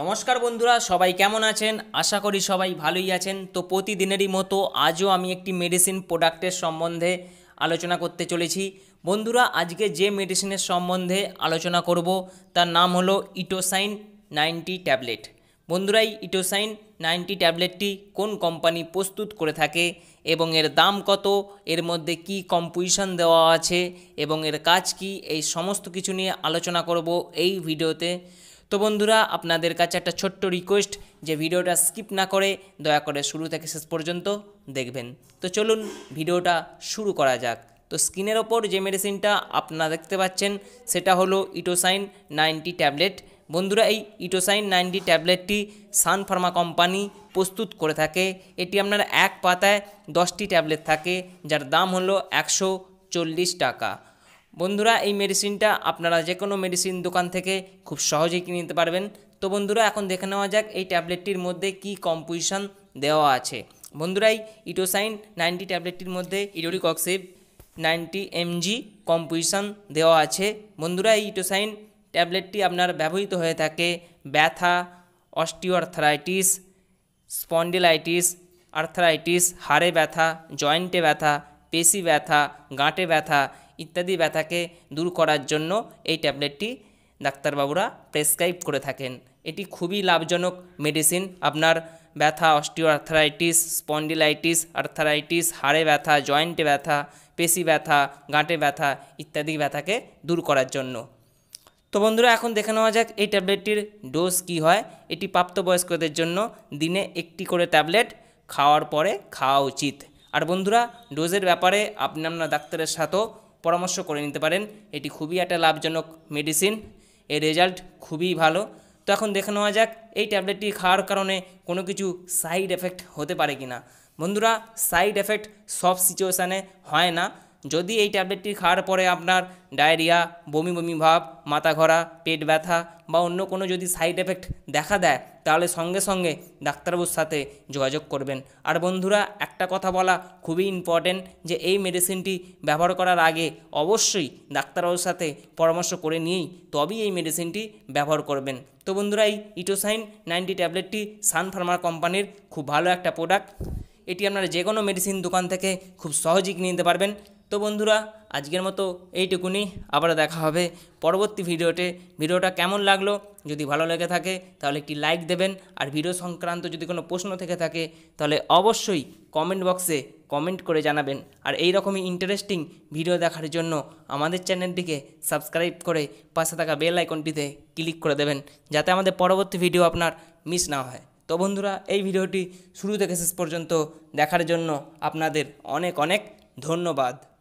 নমস্কার বন্ধুরা সবাই কেমন আছেন আশা করি সবাই ভালোই আছেন তো প্রতিদিনেরই মতো আজও আমি একটি মেডিসিন প্রোডাক্টের সম্বন্ধে আলোচনা করতে চলেছি বন্ধুরা আজকে যে মেডিসিনের সম্বন্ধে আলোচনা করব তার নাম হলো ইটোসাইন নাইনটি ট্যাবলেট বন্ধুরা এই ইটোসাইন নাইনটি ট্যাবলেটটি কোন কোম্পানি প্রস্তুত করে থাকে এবং এর দাম কত এর মধ্যে কি কম্পোজিশন দেওয়া আছে এবং এর কাজ কি এই সমস্ত কিছু নিয়ে আলোচনা করব এই ভিডিওতে তো বন্ধুরা আপনাদের কাছে একটা ছোট্ট রিকোয়েস্ট যে ভিডিওটা স্কিপ না করে দয়া করে শুরু থেকে শেষ পর্যন্ত দেখবেন তো চলুন ভিডিওটা শুরু করা যাক তো স্কিনের ওপর যে মেডিসিনটা আপনারা দেখতে পাচ্ছেন সেটা হলো ইটোসাইন নাইনটি ট্যাবলেট বন্ধুরা এই ইটোসাইন নাইনটি ট্যাবলেটটি সান ফার্মা কোম্পানি প্রস্তুত করে থাকে এটি আপনার এক পাতায় দশটি ট্যাবলেট থাকে যার দাম হলো একশো টাকা বন্ধুরা এই মেডিসিনটা আপনারা যে কোনো মেডিসিন দোকান থেকে খুব সহজেই কিনে নিতে পারবেন তো বন্ধুরা এখন দেখে নেওয়া যাক এই ট্যাবলেটটির মধ্যে কি কম্পোজিশন দেওয়া আছে বন্ধুরাই ইটোসাইন নাইনটি ট্যাবলেটটির মধ্যে ইডোরিকক্সিভ নাইনটি এমজি কম্পোজিশন দেওয়া আছে বন্ধুরা এই ইটোসাইন ট্যাবলেটটি আপনার ব্যবহৃত হয়ে থাকে ব্যথা অস্টিওআর্থারাইটিস স্পন্ডিলাইটিস আর্থারাইটিস হাড়ে ব্যথা জয়েন্টে ব্যথা পেশি ব্যথা গাঁটে ব্যথা ইত্যাদি ব্যথাকে দূর করার জন্য এই ট্যাবলেটটি ডাক্তারবাবুরা প্রেসক্রাইব করে থাকেন এটি খুবই লাভজনক মেডিসিন আপনার ব্যথা অস্টিওআর্থারাইটিস স্পন্ডিলাইটিস আর্থারাইটিস হাড়ে ব্যথা জয়েন্টে ব্যথা পেশি ব্যথা গাঁটে ব্যথা ইত্যাদি ব্যথাকে দূর করার জন্য তো বন্ধুরা এখন দেখে নেওয়া যাক এই ট্যাবলেটটির ডোজ কি হয় এটি প্রাপ্তবয়স্কদের জন্য দিনে একটি করে ট্যাবলেট খাওয়ার পরে খাওয়া উচিত আর বন্ধুরা ডোজের ব্যাপারে আপনি আপনার ডাক্তারের সাথেও পরামর্শ করে নিতে পারেন এটি খুবই একটা লাভজনক মেডিসিন এর রেজাল্ট খুবই ভালো তো এখন দেখে নেওয়া যাক এই ট্যাবলেটটি খাওয়ার কারণে কোনো কিছু সাইড এফেক্ট হতে পারে কি না বন্ধুরা সাইড এফেক্ট সব সিচুয়েশানে হয় না যদি এই ট্যাবলেটটি খাওয়ার পরে আপনার ডায়রিয়া বমি বমি ভাব মাথা ঘরা পেট ব্যথা বা অন্য কোনো যদি সাইড এফেক্ট দেখা দেয় তাহলে সঙ্গে সঙ্গে ডাক্তারবাবুর সাথে যোগাযোগ করবেন আর বন্ধুরা একটা কথা বলা খুবই ইম্পর্টেন্ট যে এই মেডিসিনটি ব্যবহার করার আগে অবশ্যই ডাক্তারবাবুর সাথে পরামর্শ করে নিয়েই তবেই এই মেডিসিনটি ব্যবহার করবেন তো বন্ধুরা এই ইটোসাইন নাইনটি ট্যাবলেটটি সান ফার্মা কোম্পানির খুব ভালো একটা প্রোডাক্ট এটি আপনারা যে কোনো মেডিসিন দোকান থেকে খুব সহজেই কিনে নিতে পারবেন তো বন্ধুরা আজকের মতো এইটুকুনি আবার দেখা হবে পরবর্তী ভিডিওতে ভিডিওটা কেমন লাগলো যদি ভালো লেগে থাকে তাহলে একটি লাইক দেবেন আর ভিডিও সংক্রান্ত যদি কোনো প্রশ্ন থেকে থাকে তাহলে অবশ্যই কমেন্ট বক্সে কমেন্ট করে জানাবেন আর এই রকমই ইন্টারেস্টিং ভিডিও দেখার জন্য আমাদের চ্যানেলটিকে সাবস্ক্রাইব করে পাশে থাকা বেল আইকনটিতে ক্লিক করে দেবেন যাতে আমাদের পরবর্তী ভিডিও আপনার মিস না হয় তো বন্ধুরা এই ভিডিওটি শুরু থেকে শেষ পর্যন্ত দেখার জন্য আপনাদের অনেক অনেক ধন্যবাদ